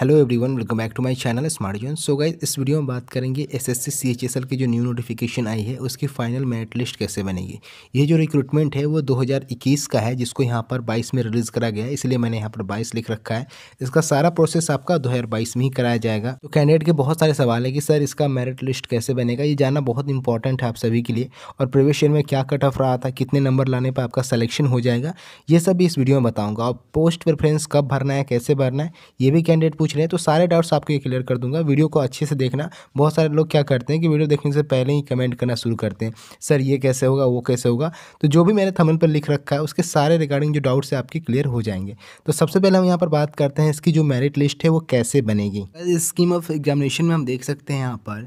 hello everyone welcome back to my channel smart zone so guys इस video में बात करेंगे एसएससी सीएचएसएल की जो न्यू नोटिफिकेशन आई है उसकी फाइनल मेरिट लिस्ट कैसे बनेगी ये जो रिक्रूटमेंट है वो 2021 का है जिसको यहाँ पर 22 में रिलीज़ करा गया है इसलिए मैंने यहाँ पर 22 लिख रखा है इसका सारा प्रोसेस आपका दो में ही कराया जाएगा तो कैंडिडेट के बहुत सारे सवाल है कि सर इसका मेरिट लिस्ट कैसे बनेगा ये जानना बहुत इंपॉर्टेंट है आप सभी के लिए और प्रीवियस ईयर में क्या कट ऑफ रहा था कितने नंबर लाने पर आपका सलेक्शन हो जाएगा ये सब इस वीडियो में बताऊँगा और पोस्ट प्रेफरेंस कब भरना है कैसे भरना है ये भी कैंडिडेट पूछ रहे हैं तो सारे डाउट्स आपको ये क्लियर कर दूंगा वीडियो को अच्छे से देखना बहुत सारे लोग क्या करते हैं कि वीडियो देखने से पहले ही कमेंट करना शुरू करते हैं सर ये कैसे होगा वो कैसे होगा तो जो भी मैंने थमल पर लिख रखा है उसके सारे रिगार्डिंग जो डाउट्स है आपके क्लियर हो जाएंगे तो सबसे पहले हम यहाँ पर बात करते हैं इसकी जो मेरिट लिस्ट है वो कैसे बनेगी स्कीम ऑफ एग्जामिनेशन में हम देख सकते हैं यहाँ पर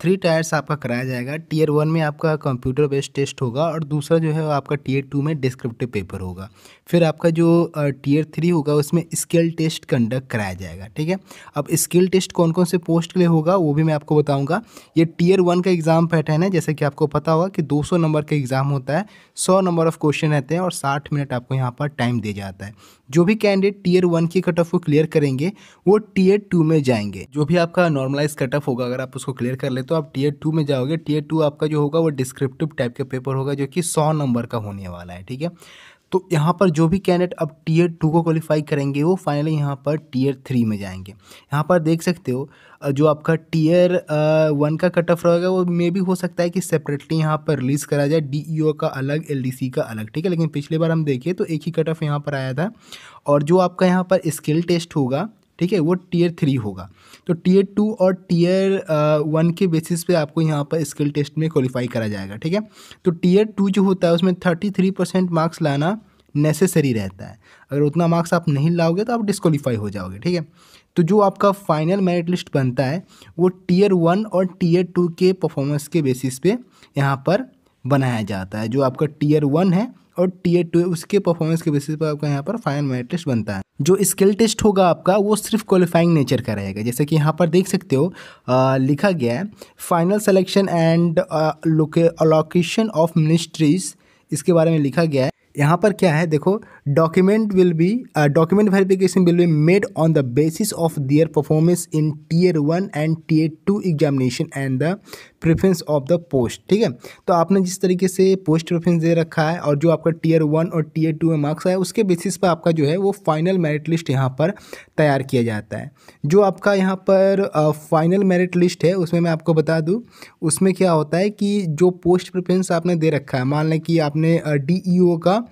थ्री टायर्स आपका कराया जाएगा टीयर वन में आपका कंप्यूटर बेस्ड टेस्ट होगा और दूसरा जो है आपका टीयर टू में डिस्क्रिप्टिव पेपर होगा फिर आपका जो टीयर थ्री होगा उसमें स्किल टेस्ट कंडक्ट कराया जाएगा ठीक है अब स्किल टेस्ट कौन कौन से पोस्ट के लिए होगा वो भी मैं आपको बताऊँगा ये टीयर वन का एग्ज़ाम पैटर्न है जैसे कि आपको पता होगा कि दो नंबर का एग्ज़ाम होता है सौ नंबर ऑफ क्वेश्चन रहते हैं और साठ मिनट आपको यहाँ पर टाइम दिया जाता है जो भी कैंडिडेट टीयर वन की कट ऑफ को क्लियर करेंगे वो टीयर टू में जाएंगे जो भी आपका नॉर्मलाइज कट ऑफ होगा अगर आप उसको क्लियर कर ले तो आप टीयर टू में जाओगे टीयर टू आपका जो होगा वो डिस्क्रिप्टिव टाइप का पेपर होगा जो कि सौ नंबर का होने वाला है ठीक है तो यहाँ पर जो भी कैंडिडेट अब टीयर टू को क्वालिफाई करेंगे वो फाइनली यहाँ पर टीयर थ्री में जाएंगे यहाँ पर देख सकते हो जो आपका टीयर वन का कट ऑफ रहेगा वो मे भी हो सकता है कि सेपरेटली यहाँ पर रिलीज़ करा जाए डी e का अलग एल का अलग ठीक है लेकिन पिछली बार हम देखें तो एक ही कट ऑफ यहाँ पर आया था और जो आपका यहाँ पर स्किल टेस्ट होगा ठीक है वो टीयर थ्री होगा तो टीयर टू और टीयर वन uh, के बेसिस पे आपको यहाँ पर स्किल टेस्ट में क्वालिफाई करा जाएगा ठीक है तो टीयर टू जो होता है उसमें थर्टी थ्री परसेंट मार्क्स लाना नेसेसरी रहता है अगर उतना मार्क्स आप नहीं लाओगे तो आप डिस्कालीफाई हो जाओगे ठीक है तो जो आपका फाइनल मेरिट लिस्ट बनता है वो टीयर वन और टीयर टू के परफॉर्मेंस के बेसिस पे यहाँ पर बनाया जाता है जो आपका टीयर वन है और टीयर टू उसके परफॉर्मेंस के बेसिस पर आपका यहाँ पर फाइनल मेरिट टेस्ट बनता है जो स्किल टेस्ट होगा आपका वो सिर्फ क्वालिफाइंग नेचर का रहेगा जैसे कि यहाँ पर देख सकते हो आ, लिखा गया है final selection and allocation of ministries इसके बारे में लिखा गया है यहाँ पर क्या है देखो document will be document verification will be made on the basis of their performance in tier one and tier two examination and the preference of the post ठीक है तो आपने जिस तरीके से पोस्ट प्रेफरेंस दे रखा है और जो आपका टीयर वन और टीयर टू में मार्क्स आए उसके बेसिस पर आपका जो है वो फाइनल मेरिट लिस्ट यहाँ पर तैयार किया जाता है जो आपका यहाँ पर फाइनल मेरिट लिस्ट है उसमें मैं आपको बता दूँ उसमें क्या होता है कि जो पोस्ट प्रेफरेंस आपने दे रखा है मान लें कि आपने डी e का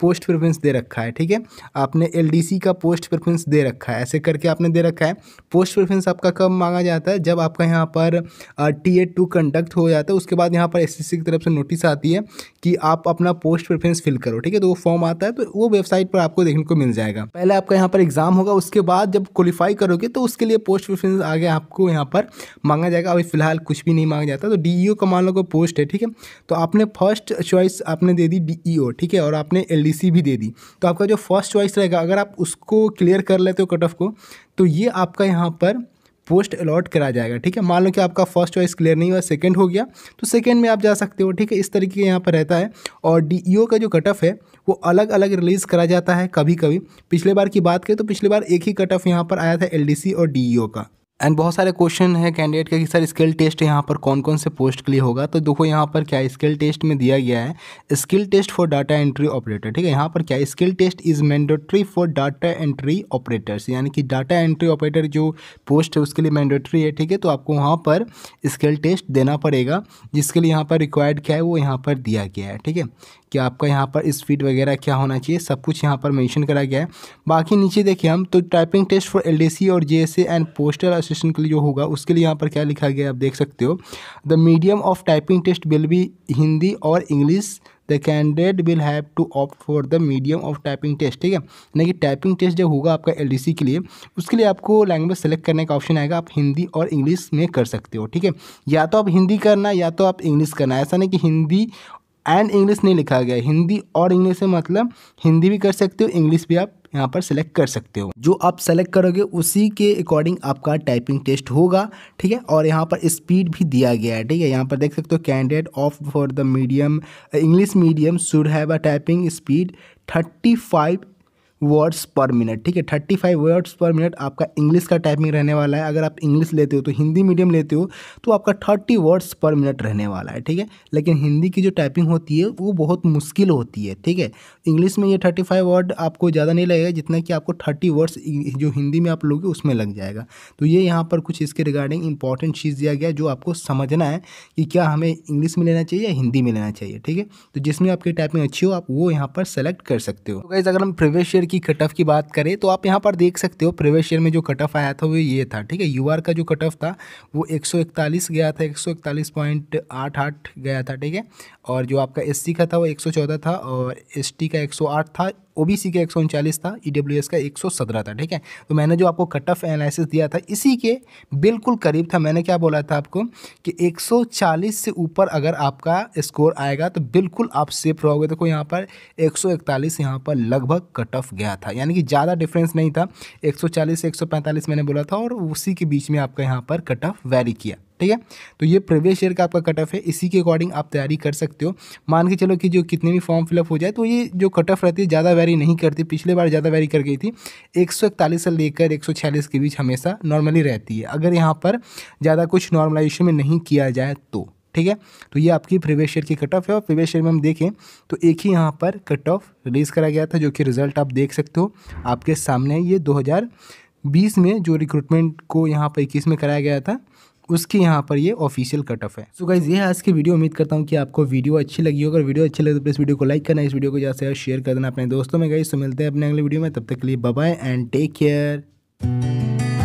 पोस्ट प्रेफरेंस दे रखा है ठीक है आपने एलडीसी का पोस्ट प्रेफरेंस दे रखा है ऐसे करके आपने दे रखा है पोस्ट प्रेफरेंस आपका कब मांगा जाता है जब आपका यहाँ पर टी एड टू कंडक्ट हो जाता है उसके बाद यहाँ पर एस की तरफ से नोटिस आती है कि आप अपना पोस्ट प्रेफरेंस फिल करो ठीक है तो वो फॉर्म आता है तो वो वेबसाइट पर आपको देखने को मिल जाएगा पहले आपका यहाँ पर एग्जाम होगा उसके बाद जब क्वालिफाई करोगे तो उसके लिए पोस्ट प्रेफरेंस आगे आपको यहाँ पर मांगा जाएगा अभी फिलहाल कुछ भी नहीं मांगा जाता तो डी का मान लो कोई पोस्ट है ठीक है तो आपने फर्स्ट चॉइस आपने दे दी डी ठीक है और आपने एल एलडीसी भी दे दी तो आपका जो फर्स्ट चॉइस रहेगा अगर आप उसको क्लियर कर लेते हो कट ऑफ को तो ये आपका यहाँ पर पोस्ट अलॉट करा जाएगा ठीक है मान लो कि आपका फर्स्ट चॉइस क्लियर नहीं हुआ सेकंड हो गया तो सेकंड में आप जा सकते हो ठीक है इस तरीके का यहाँ पर रहता है और डी e का जो कट ऑफ है वो अलग अलग रिलीज़ करा जाता है कभी कभी पिछले बार की बात करें तो पिछले बार एक ही कट ऑफ यहाँ पर आया था एल और डी e का एंड बहुत सारे क्वेश्चन है कैंडिडेट के कि सर स्किल टेस्ट यहाँ पर कौन कौन से पोस्ट के लिए होगा तो देखो यहाँ पर क्या स्किल टेस्ट में दिया गया है skill test for data entry operator ठीक है यहाँ पर क्या skill test is mandatory for data entry operators यानी कि डाटा एंट्री ऑपरेटर जो पोस्ट है उसके लिए मैंडेटरी है ठीक है तो आपको वहाँ पर स्किल टेस्ट देना पड़ेगा जिसके लिए यहाँ पर रिक्वायर्ड क्या है वो यहाँ पर दिया गया है ठीक है कि आपका यहाँ पर स्पीड वगैरह क्या होना चाहिए सब कुछ यहाँ पर मैंशन करा गया है बाकी नीचे देखिए हम तो टाइपिंग टेस्ट फॉर एल और जे एंड पोस्टल सेशन के लिए जो होगा उसके लिए यहाँ पर क्या लिखा गया आप देख सकते हो the medium of typing test will be Hindi और English the candidate will have to opt for the medium of typing test ठीक है यानी कि टाइपिंग टेस्ट जो होगा आपका एल के लिए उसके लिए आपको लैंग्वेज सेलेक्ट करने का ऑप्शन आएगा आप हिंदी और इंग्लिश में कर सकते हो ठीक है या तो आप हिंदी करना या तो आप इंग्लिश करना ऐसा नहीं कि हिंदी एंड इंग्लिश नहीं लिखा गया हिंदी और इंग्लिश से मतलब हिंदी भी कर सकते हो इंग्लिश भी आप यहाँ पर सेलेक्ट कर सकते हो जो आप सेलेक्ट करोगे उसी के अकॉर्डिंग आपका टाइपिंग टेस्ट होगा ठीक है और यहाँ पर स्पीड भी दिया गया है ठीक है यहाँ पर देख सकते हो candidate of for the medium English medium should have a typing speed thirty five words per minute ठीक है thirty five words per minute आपका इंग्लिश का टाइपिंग रहने वाला है अगर आप इंग्लिश लेते हो तो हिंदी मीडियम लेते हो तो आपका थर्टी वर्ड्स पर मिनट रहने वाला है ठीक है लेकिन हिंदी की जो टाइपिंग होती है वो बहुत मुश्किल होती है ठीक है इंग्लिश में ये थर्टी फाइव वर्ड आपको ज़्यादा नहीं लगेगा जितना कि आपको थर्टी वर्ड्स जो हिंदी में आप लोगे उसमें लग जाएगा तो ये यहाँ पर कुछ इसके रिगार्डिंग इंपॉर्टेंट चीज़ दिया गया जो आपको समझना है कि क्या हमें इंग्लिश में लेना चाहिए या हिंदी में लेना चाहिए ठीक है तो जिसमें आपकी टाइपिंग अच्छी हो आप वो यहाँ पर सेलेक्ट कर सकते हो तो अगर हम प्रीवियस ईयर की की कट ऑफ की बात करें तो आप यहाँ पर देख सकते हो प्रीवियस ईयर में जो कट ऑफ आया था वो ये था ठीक है यूआर का जो कट ऑफ था वो 141 गया था 141.88 गया था ठीक है और जो आपका एस का था वो 114 था और एस का 108 था ओबीसी का एक था एस e का एक था ठीक है तो मैंने जो आपको कट ऑफ एनालिसिस दिया था इसी के बिल्कुल करीब था मैंने क्या बोला था आपको कि 140 से ऊपर अगर आपका स्कोर आएगा तो बिल्कुल आप सेफ रहोगे देखो यहाँ पर 141 यहाँ पर लगभग कट ऑफ गया था यानी कि ज़्यादा डिफरेंस नहीं था चालीस से पैंतालीस मैंने बोला था और उसी के बीच में आपका यहाँ पर कट ऑफ वेरी किया ठीक है तो ये प्रीवियस ईयर का आपका कट ऑफ है इसी के अकॉर्डिंग आप तैयारी कर सकते हो मान के चलो कि जो कितने भी फॉर्म फिलअप हो जाए तो ये जो कट ऑफ रहती है ज़्यादा वैरी नहीं करती पिछले बार ज़्यादा वैरी कर गई थी एक से लेकर एक के बीच हमेशा नॉर्मली रहती है अगर यहाँ पर ज़्यादा कुछ नॉर्मलाइजेशन में नहीं किया जाए तो ठीक है तो ये आपकी प्रीवियस ईयर की कट ऑफ है और प्रीवियस ईयर में हम देखें तो एक ही यहाँ पर कट ऑफ रिलीज़ करा गया था जो कि रिजल्ट आप देख सकते हो आपके सामने ये 2020 में जो रिक्रूटमेंट को यहाँ पर इक्कीस में कराया गया था उसके यहाँ पर ये ऑफिशियल कट ऑफ है सो so गाइज ये आज की वीडियो उम्मीद करता हूँ कि आपको वीडियो अच्छी लगी हो अगर वीडियो अच्छी लगे तो प्लीज़ वीडियो को लाइक करना इस वीडियो को ज़्यादा से शेयर कर देना अपने दोस्तों में गाइज तो मिलते हैं अपने अगले वीडियो में तब तक के लिए बाय एंड टेक केयर